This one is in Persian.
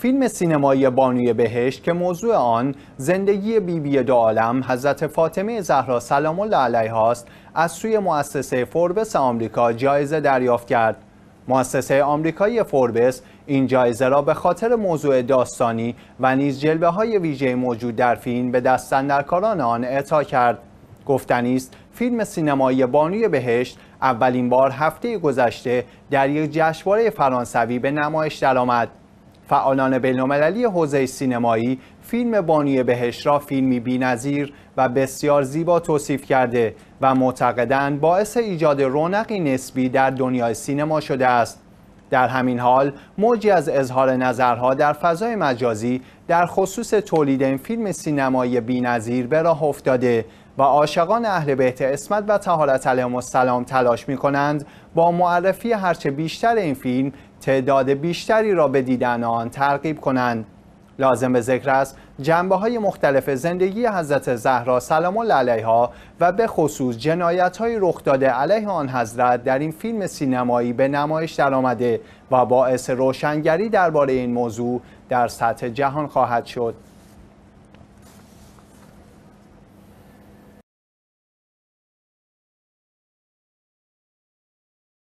فیلم سینمایی بانوی بهشت که موضوع آن زندگی بیبی بی دو عالم حضرت فاطمه زهرا سلام الله علیها است از سوی مؤسسه فوربس آمریکا جایزه دریافت کرد مؤسسه آمریکایی فوربس این جایزه را به خاطر موضوع داستانی و نیز جلبه های ویژه موجود در فیلم به اندرکاران آن اعطا کرد گفتنی است فیلم سینمایی بانوی بهشت اولین بار هفته گذشته در یک جشنواره فرانسوی به نمایش درآمد فعالان بینالمللی حوزه سینمایی فیلم بانوی بهش را فیلمی بینظیر و بسیار زیبا توصیف کرده و معتقدند باعث ایجاد رونقی نسبی در دنیای سینما شده است در همین حال موجی از اظهار نظرها در فضای مجازی در خصوص تولید این فیلم سینمایی بینظیر به راه افتاده و عاشقان اهل بیت اسمت و تهارت علیهم السلام تلاش می کنند با معرفی هرچه بیشتر این فیلم تعداد بیشتری را به دیدن آن ترغیب کنند لازم به ذکر است جنبه های مختلف زندگی حضرت زهرا سلام الله علیها و به خصوص جنایت های رخ داده علیه آن حضرت در این فیلم سینمایی به نمایش درآمده و باعث روشنگری درباره این موضوع در سطح جهان خواهد شد